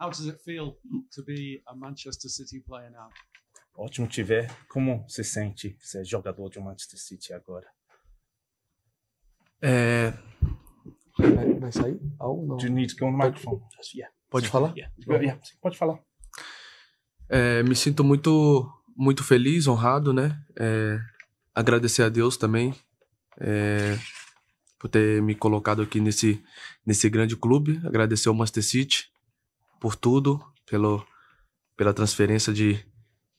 How does it feel to be a Manchester City player now? Ótimo tiver. Como se sente ser jogador de Manchester City agora? É... Vai, vai sair algo? Não. Do you need to go on the microphone? Yeah. Pode falar? Yeah. Yeah. Pode falar. É, me sinto muito, muito feliz, honrado, né? É, agradecer a Deus também é, por ter me colocado aqui nesse, nesse grande clube. Agradecer ao Manchester City por tudo, pelo, pela transferência de,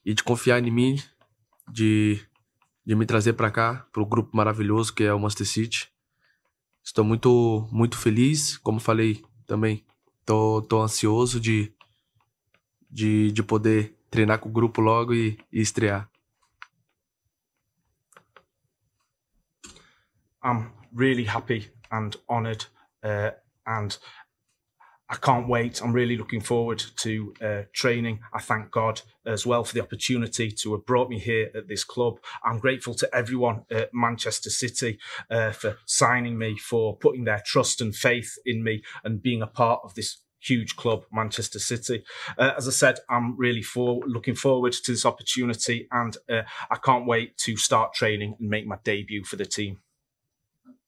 e de confiar em mim, de, de me trazer para cá, para o grupo maravilhoso que é o Master City. Estou muito, muito feliz, como falei também, tô, tô ansioso de, de, de poder treinar com o grupo logo e, e estrear. I'm really happy and honored uh, and I can't wait. I'm really looking forward to uh, training. I thank God as well for the opportunity to have brought me here at this club. I'm grateful to everyone at Manchester City uh, for signing me, for putting their trust and faith in me, and being a part of this huge club, Manchester City. Uh, as I said, I'm really for looking forward to this opportunity, and uh, I can't wait to start training and make my debut for the team.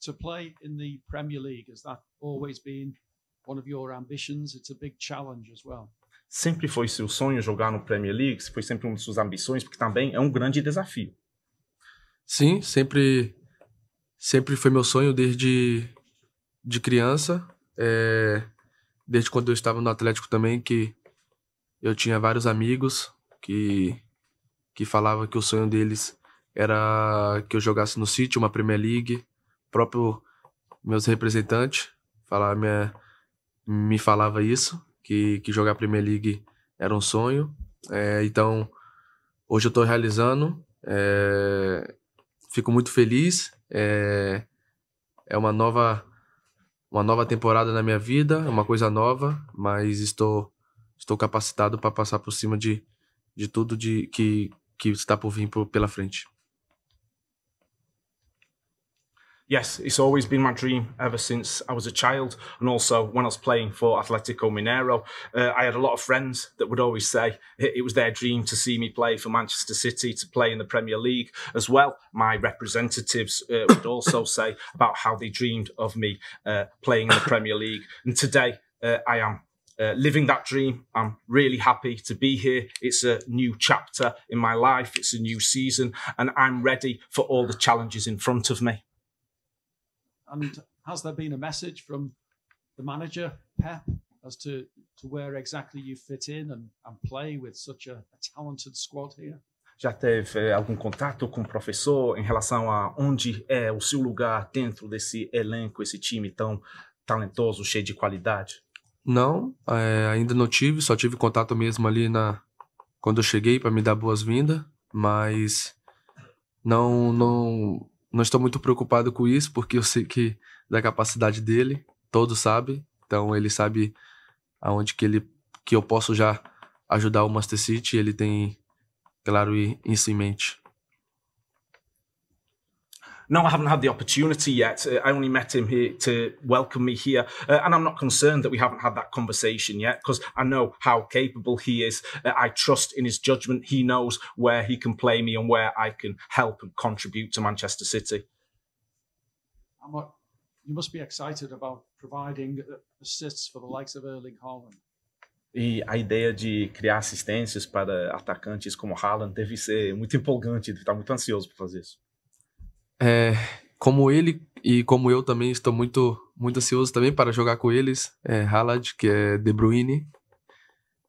To play in the Premier League, has that always been one of your ambitions. It's a big challenge as well. Sempre foi seu sonho jogar no Premier League? Foi sempre uma de suas ambições, porque também é um grande desafio. Sim, sempre sempre foi meu sonho desde de criança, é, desde quando eu estava no Atlético também, que eu tinha vários amigos que que falava que o sonho deles era que eu jogasse no City, uma Premier League, próprio meus representantes, falar minha me falava isso, que, que jogar Premier League era um sonho. É, então, hoje eu estou realizando, é, fico muito feliz. É, é uma nova uma nova temporada na minha vida, é uma coisa nova, mas estou estou capacitado para passar por cima de, de tudo de que, que está por vir por, pela frente. Yes, it's always been my dream ever since I was a child. And also when I was playing for Atletico Mineiro, uh, I had a lot of friends that would always say it, was their dream to see me play for Manchester City, to play in the Premier League as well. My representatives uh, would also say about how they dreamed of me uh, playing in the Premier League. And today uh, I am uh, living that dream. I'm really happy to be here. It's a new chapter in my life. It's a new season and I'm ready for all the challenges in front of me. And has there been a message from the manager, Pep, as to, to where exactly you fit in and, and play with such a, a talented squad here? já teve eh, algum contato com o professor em relação a onde é o seu lugar dentro desse elenco, esse time tão talentoso, cheio de qualidade? Não, é, ainda não tive, só tive contato mesmo ali na quando eu cheguei para me dar boas-vindas, mas não não não estou muito preocupado com isso, porque eu sei que da capacidade dele, todos sabem. Então ele sabe aonde que ele que eu posso já ajudar o Manchester City, ele tem claro isso em mente. No, I haven't had the opportunity yet. Uh, I only met him here to welcome me here. Uh, and I'm not concerned that we haven't had that conversation yet because I know how capable he is. Uh, I trust in his judgment. He knows where he can play me and where I can help and contribute to Manchester City. And you must be excited about providing uh, assists for the likes of Erling Haaland. E a ideia de criar assistências para atacantes como Haaland deve ser muito empolgante, ele está muito ansioso para fazer isso. é, como ele e como eu também estou muito muito ansioso também para jogar com eles, é, que é De Bruyne,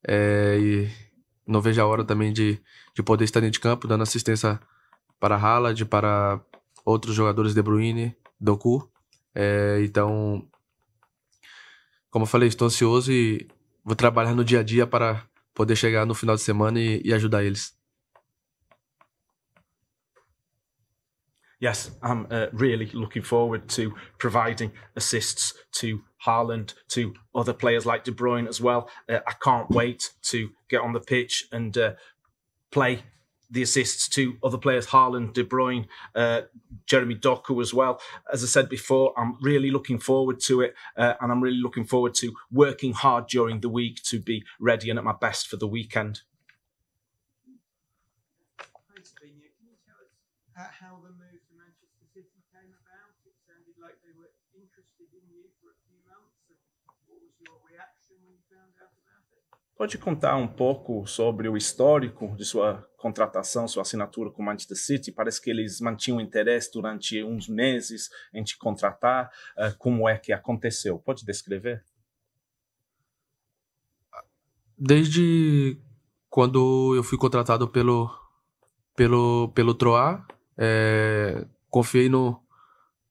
é, e não vejo a hora também de, de poder estar dentro de campo, dando assistência para Halad, para outros jogadores, De Bruyne, Doku, é, então, como eu falei, estou ansioso e vou trabalhar no dia a dia para poder chegar no final de semana e, e ajudar eles. yes, I'm uh, really looking forward to providing assists to Haaland, to other players like De Bruyne as well. Uh, I can't wait to get on the pitch and uh, play the assists to other players, Haaland, De Bruyne, uh, Jeremy Doku as well. As I said before, I'm really looking forward to it. Uh, and I'm really looking forward to working hard during the week to be ready and at my best for the weekend. Pode contar um pouco sobre o histórico de sua contratação, sua assinatura com Manchester City? Parece que eles mantinham interesse durante uns meses em te contratar. Eh, como é que aconteceu? Pode descrever? Desde quando eu fui contratado pelo pelo pelo Troar, é, eh, confiei no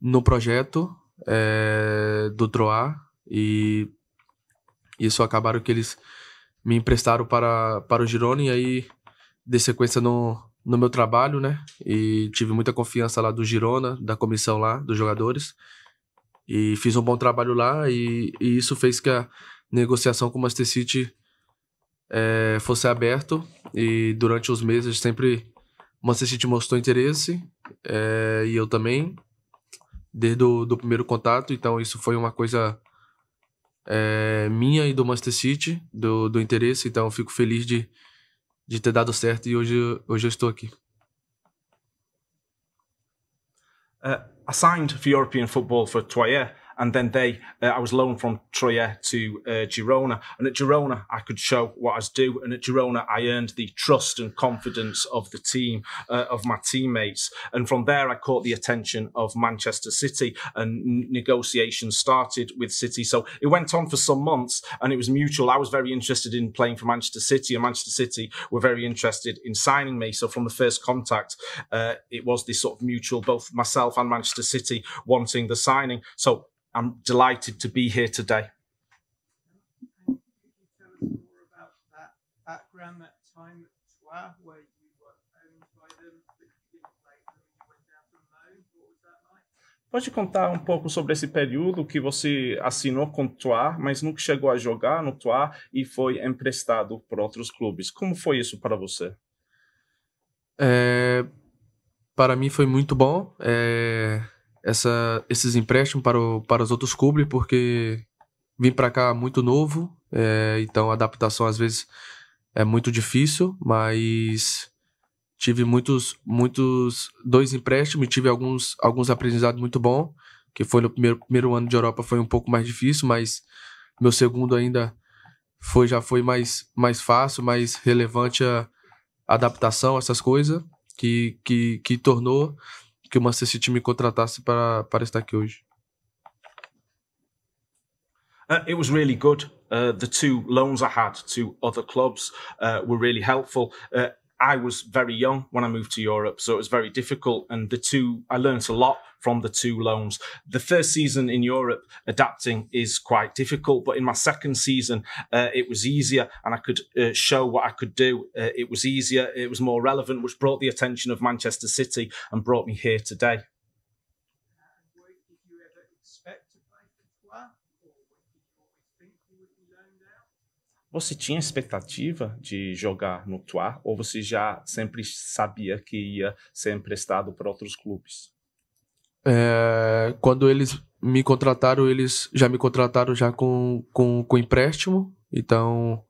no projeto é, do Troar e isso acabaram que eles me emprestaram para, para o Girona e aí dei sequência no, no meu trabalho, né? E tive muita confiança lá do Girona, da comissão lá, dos jogadores. E fiz um bom trabalho lá e, e isso fez que a negociação com o Manchester City é, fosse aberto e durante os meses sempre o Manchester City mostrou interesse é, e eu também desde o do primeiro contato então isso foi uma coisa é, minha e do Manchester City, do, do interesse, então fico feliz de, de ter dado certo e hoje, hoje eu estou aqui. Uh, for European football for Troyes. and then they uh, I was loaned from Troyer to uh, Girona, and at Girona I could show what I was do, and at Girona I earned the trust and confidence of the team uh, of my teammates, and from there I caught the attention of Manchester City, and negotiations started with City. So it went on for some months, and it was mutual. I was very interested in playing for Manchester City, and Manchester City were very interested in signing me. So from the first contact, uh, it was this sort of mutual, both myself and Manchester City wanting the signing. So I'm delighted to be here today. Pode contar um pouco sobre esse período que você assinou com o Twa, mas nunca chegou a jogar no Twa e foi emprestado por outros clubes. Como foi isso para você? É, para mim foi muito bom. É essa, esses empréstimos para, o, para os outros clubes, porque vim para cá muito novo, é, então a adaptação às vezes é muito difícil, mas tive muitos, muitos dois empréstimos, tive alguns, alguns aprendizados muito bom, que foi no primeiro, primeiro ano de Europa foi um pouco mais difícil, mas meu segundo ainda foi já foi mais, mais fácil, mais relevante a adaptação, essas coisas, que, que, que tornou que o Manchester City me contratasse para, para estar aqui hoje. Uh, it was really good. Uh, the two loans I had to other clubs uh, were really helpful. Uh, I was very young when I moved to Europe, so it was very difficult. And the two, I learnt a lot from the two loans. The first season in Europe, adapting is quite difficult, but in my second season, uh, it was easier and I could uh, show what I could do. Uh, it was easier, it was more relevant, which brought the attention of Manchester City and brought me here today. Você tinha expectativa de jogar no Tuá ou você já sempre sabia que ia ser emprestado para outros clubes? É, quando eles me contrataram, eles já me contrataram já com, com, com empréstimo, então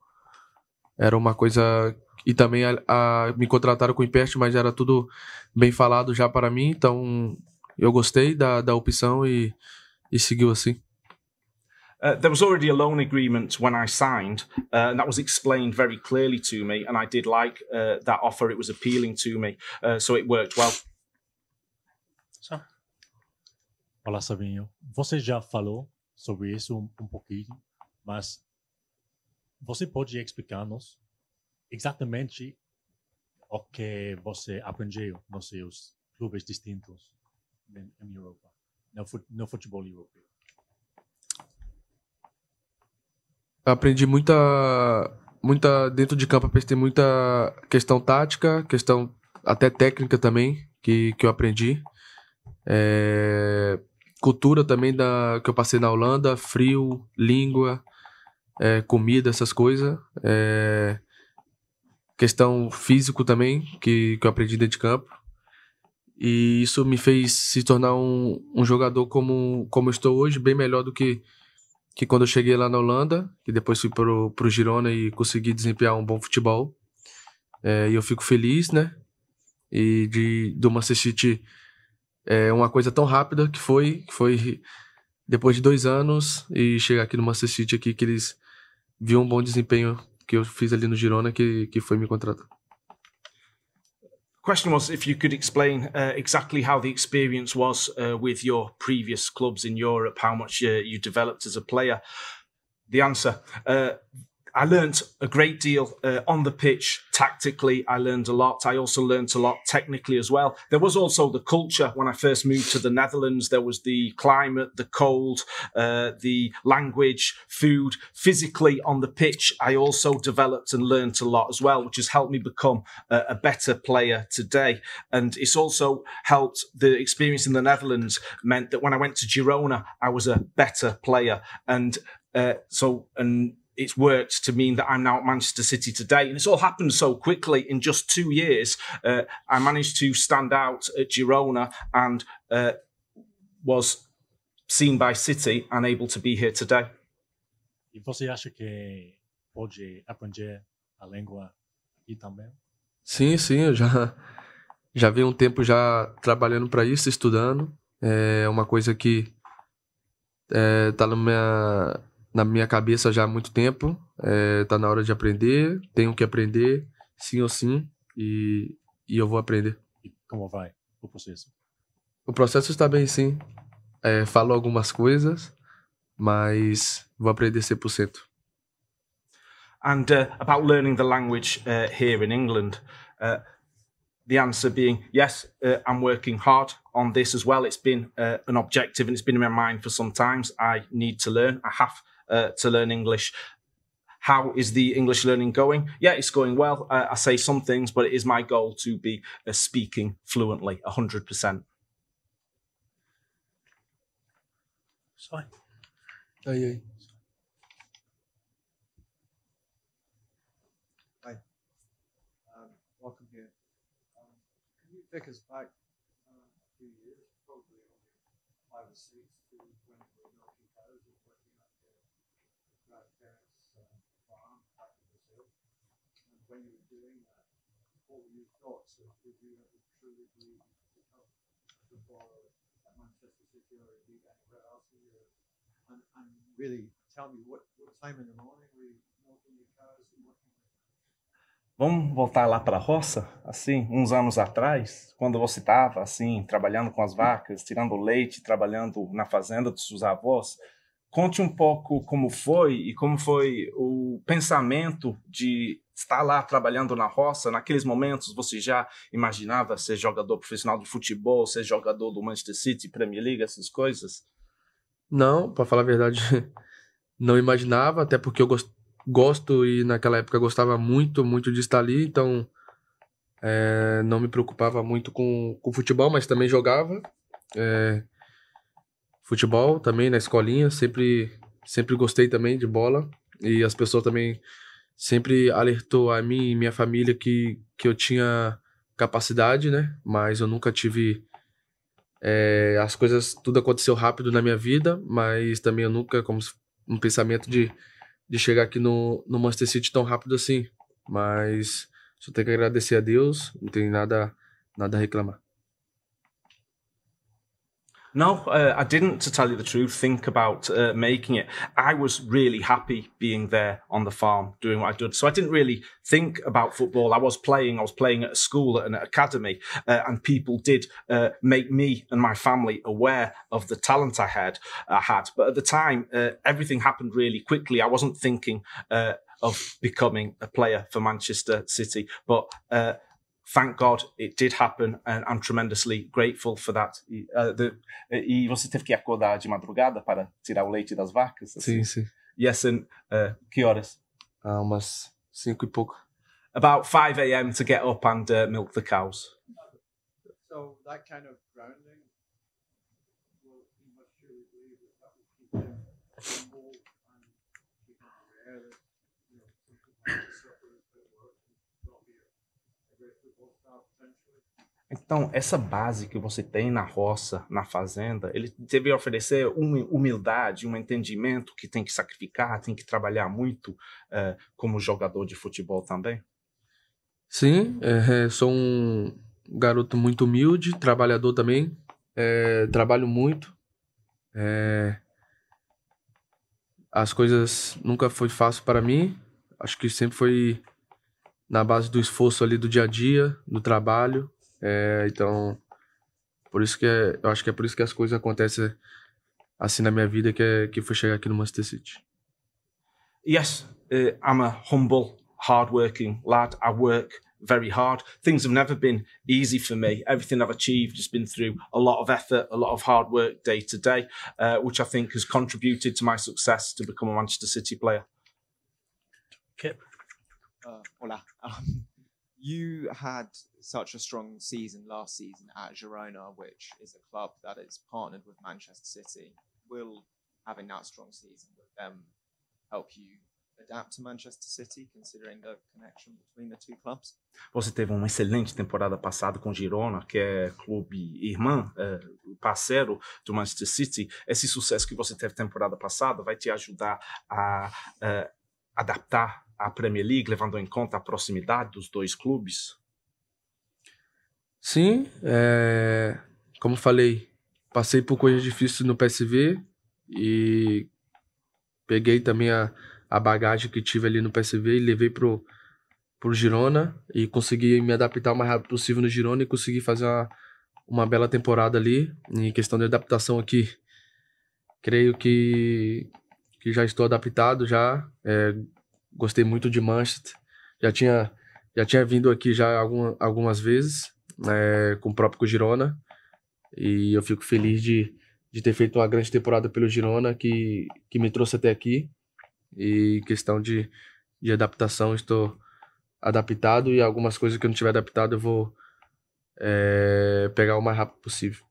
era uma coisa e também a, a, me contrataram com empréstimo, mas era tudo bem falado já para mim, então eu gostei da, da opção e, e seguiu assim. Uh, there was already a loan agreement when I signed, uh, and that was explained very clearly to me. And I did like uh, that offer; it was appealing to me, uh, so it worked well. So. Olá, Sabinho. Você já falou sobre isso um, um pouquinho, mas você pode explicar-nos exatamente o que você aprendeu nos seus clubes distintos em Europa, no, fut no futebol europeu? aprendi muita muita dentro de campo, tem muita questão tática, questão até técnica também que, que eu aprendi. É, cultura também da que eu passei na Holanda, frio, língua, é, comida, essas coisas. É, questão físico também que, que eu aprendi dentro de campo. E isso me fez se tornar um, um jogador como, como estou hoje, bem melhor do que que quando eu cheguei lá na Holanda, e depois fui pro, pro Girona e consegui desempenhar um bom futebol. É, e eu fico feliz, né? E de, do Manchester City, é uma coisa tão rápida que foi, que foi depois de dois anos e chegar aqui no Manchester City aqui, que eles viram um bom desempenho que eu fiz ali no Girona, que, que foi me contratar. question was if you could explain uh, exactly how the experience was uh, with your previous clubs in Europe, how much uh, you developed as a player. The answer uh, I learned a great deal uh, on the pitch tactically. I learned a lot. I also learned a lot technically as well. There was also the culture when I first moved to the Netherlands. There was the climate, the cold, uh, the language, food. Physically on the pitch, I also developed and learned a lot as well, which has helped me become a, a better player today. And it's also helped the experience in the Netherlands meant that when I went to Girona, I was a better player. And uh, so, and it's worked to mean that I'm now at Manchester City today. And it's all happened so quickly in just two years. Uh, I managed to stand out at Girona and uh, was seen by City and able to be here today. E você acha que pode aprender a língua aqui também? Sim, sim, eu já já vi um tempo já trabalhando para isso, estudando. É uma coisa que é, tá na minha na minha cabeça já há muito tempo. É, tá na hora de aprender, tenho que aprender, sim ou sim, e, e eu vou aprender. E como vai o processo? O processo está bem, sim. É, falo algumas coisas, mas vou aprender 100%. And uh, about learning the language uh, here in England, uh, the answer being yes, uh, I'm working hard on this as well. It's been uh, an objective and it's been in my mind for some times. I need to learn. I have uh, to learn English. How is the English learning going? Yeah, it's going well. I, I say some things, but it is my goal to be uh, speaking fluently, 100%. Sorry. Oh, um, welcome here. Um, can you take us back uh, a few years, probably five or six, to when we were grandparents uh, farm back in Brazil. And when you were doing that, what were your thoughts? So did you ever truly believe you could at Manchester City or indeed anywhere else in Europe? And, and really tell me what, what time in the morning were you Vamos voltar lá para a roça, assim, uns anos atrás, quando você estava, assim, trabalhando com as vacas, tirando leite, trabalhando na fazenda dos seus avós conte um pouco como foi e como foi o pensamento de estar lá trabalhando na roça. Naqueles momentos você já imaginava ser jogador profissional de futebol, ser jogador do Manchester City, Premier League, essas coisas? Não, para falar a verdade, não imaginava, até porque eu gosto e naquela época gostava muito, muito de estar ali, então é, não me preocupava muito com, o futebol, mas também jogava. É, Futebol também na escolinha, sempre, sempre gostei também de bola. E as pessoas também sempre alertou a mim e minha família que, que eu tinha capacidade, né? Mas eu nunca tive. É, as coisas, tudo aconteceu rápido na minha vida, mas também eu nunca, como um pensamento de, de chegar aqui no, no Manchester City tão rápido assim. Mas só tenho que agradecer a Deus, não tem nada, nada a reclamar. No, uh, I didn't, to tell you the truth, think about uh, making it. I was really happy being there on the farm doing what I did. So I didn't really think about football. I was playing, I was playing at a school, at an academy, uh, and people did uh, make me and my family aware of the talent I had. I had. But at the time, uh, everything happened really quickly. I wasn't thinking uh, of becoming a player for Manchester City, but thank God it did happen, and I'm tremendously grateful for that. E, você teve que acordar de madrugada para tirar o leite das vacas? Sim, sim. Yes, and uh, que horas? Ah, umas cinco e pouco. About 5 a.m. to get up and uh, milk the cows. So that kind of grounding, well, you must surely believe that that will keep them. Então, essa base que você tem na roça, na fazenda, ele deve oferecer uma humildade, um entendimento que tem que sacrificar, tem que trabalhar muito uh, como jogador de futebol também? Sim, é, é, sou um garoto muito humilde, trabalhador também, é, trabalho muito. É, as coisas nunca foi fácil para mim, acho que sempre foi na base do esforço ali do dia a dia, do trabalho É, então, por isso que é, eu acho que é por isso que as coisas acontecem assim na minha vida que, é, que foi chegar aqui no Manchester City. Yes, uh, I'm a humble, hardworking lad. I work very hard. Things have never been easy for me. Everything I've achieved has been through a lot of effort, a lot of hard work day to day, uh, which I think has contributed to my success to become a Manchester City player. Okay. Uh, hola. Um, you had such a strong season last season at Girona, which is a club that is partnered with Manchester City. Will having that strong season with them help you adapt to Manchester City, considering the connection between the two clubs? Você teve uma excelente temporada passada com Girona, que é clube irmã, é, eh, parceiro do Manchester City. Esse sucesso que você teve temporada passada vai te ajudar a, a eh, adaptar à Premier League, levando em conta a proximidade dos dois clubes? Sim, é... como falei, passei por coisas difíceis no PSV e peguei também a, a bagagem que tive ali no PSV e levei pro, pro Girona e consegui me adaptar o mais rápido possível no Girona e consegui fazer uma, uma bela temporada ali. Em questão de adaptação aqui, creio que que já estou adaptado já. É, gostei muito de Manchester. Já tinha, já tinha vindo aqui já algumas vezes é, com o próprio Girona. E eu fico feliz de, de ter feito uma grande temporada pelo Girona que, que me trouxe até aqui. E questão de, de adaptação, estou adaptado e algumas coisas que eu não tiver adaptado eu vou é, pegar o mais rápido possível.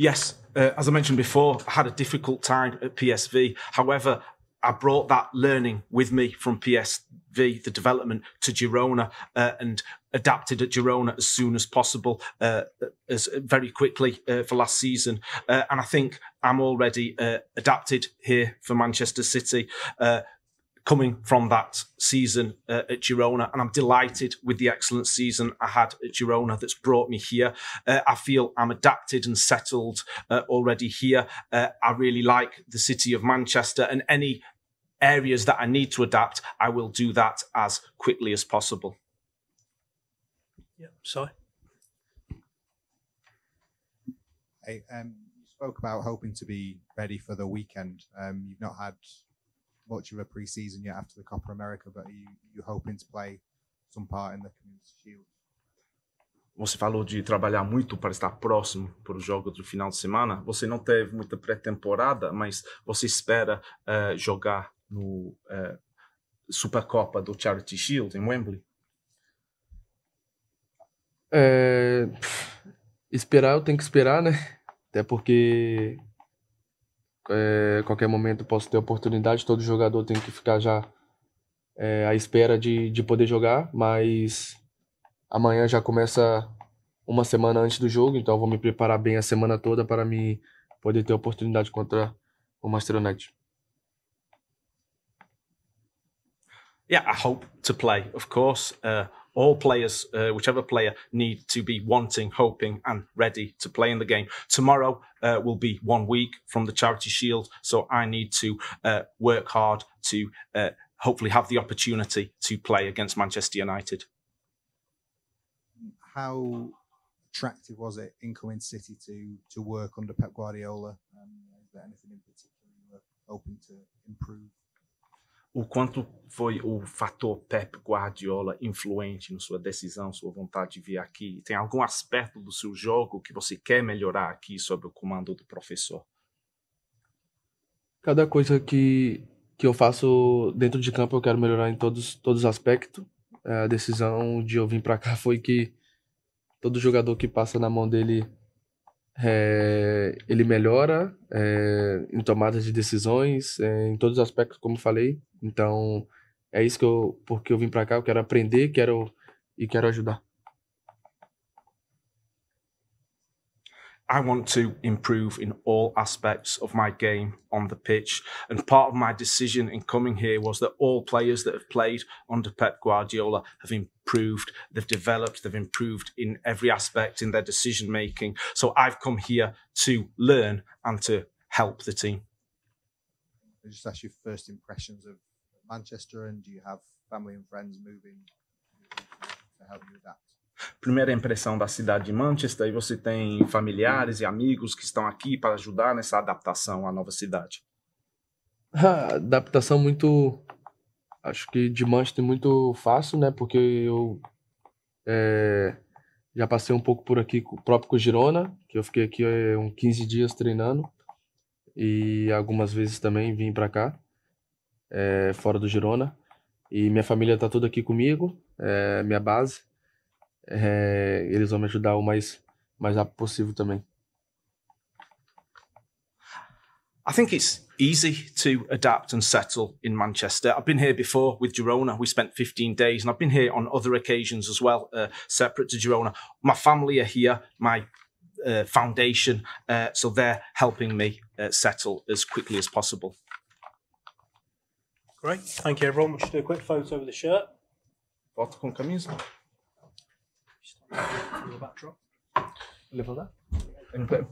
Yes. Uh, as I mentioned before, I had a difficult time at PSV. However, I brought that learning with me from PSV, the development to Girona, uh, and adapted at Girona as soon as possible, uh, as very quickly uh, for last season. Uh, and I think I'm already uh, adapted here for Manchester City. Uh, coming from that season uh, at Girona. And I'm delighted with the excellent season I had at Girona that's brought me here. Uh, I feel I'm adapted and settled uh, already here. Uh, I really like the city of Manchester and any areas that I need to adapt, I will do that as quickly as possible. Yeah, sorry. Hey, um, you spoke about hoping to be ready for the weekend. Um, you've not had much of a pre-season yet after the Copper America, but are you, are you hoping to play some part in the Community Shield? Você falou de trabalhar muito para estar próximo para o jogo do final de semana. Você não teve muita pré-temporada, mas você espera uh, jogar no uh, Supercopa do Charity Shield em Wembley? É, esperar, eu tenho que esperar, né? Até porque é, qualquer momento posso ter oportunidade. Todo jogador tem que ficar já é, à espera de, de poder jogar, mas amanhã já começa uma semana antes do jogo, então vou me preparar bem a semana toda para me poder ter oportunidade contra o Master United. Yeah, I hope to play, of course. Uh... all players, uh, whichever player, need to be wanting, hoping, and ready to play in the game. Tomorrow uh, will be one week from the Charity Shield, so I need to uh, work hard to uh, hopefully have the opportunity to play against Manchester United. How attractive was it in coming City to to work under Pep Guardiola? Um, is there anything in particular you were hoping to improve? o quanto foi o fator Pep Guardiola influente na sua decisão, sua vontade de vir aqui? Tem algum aspecto do seu jogo que você quer melhorar aqui sob o comando do professor? Cada coisa que, que eu faço dentro de campo eu quero melhorar em todos, todos os aspectos. É, a decisão de eu vir para cá foi que todo jogador que passa na mão dele é, ele melhora é, em tomadas de decisões, é, em todos os aspectos, como falei. Então, é isso que eu, porque eu vim para cá, eu quero aprender, quero e quero ajudar. I want to improve in all aspects of my game on the pitch. And part of my decision in coming here was that all players that have played under Pep Guardiola have improved, they've developed, they've improved in every aspect in their decision making. So I've come here to learn and to help the team. I just ask your first impressions of Manchester and do you have family and friends moving to help you adapt? primeira impressão da cidade de Manchester e você tem familiares e amigos que estão aqui para ajudar nessa adaptação à nova cidade? A adaptação muito, acho que de Manchester muito fácil, né? Porque eu é, já passei um pouco por aqui o próprio com Girona, que eu fiquei aqui é, uns 15 dias treinando e algumas vezes também vim para cá, é, fora do Girona. E minha família está toda aqui comigo, é, minha base. é, eles vão me ajudar o mais, mais rápido possível também. I think it's easy to adapt and settle in Manchester. I've been here before with Girona. We spent 15 days, and I've been here on other occasions as well, uh, separate to Girona. My family are here, my uh, foundation, uh, so they're helping me uh, settle as quickly as possible. Great. Thank you, everyone. We should do a quick photo with the shirt. Volta camisa. Just through the backdrop. Live that. And put,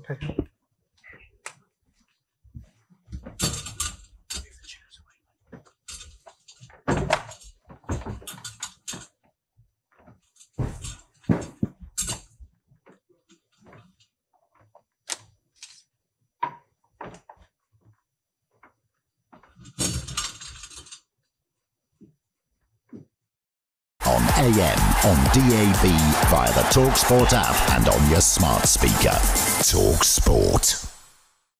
on DAB via the TalkSport app and on your smart speaker. TalkSport.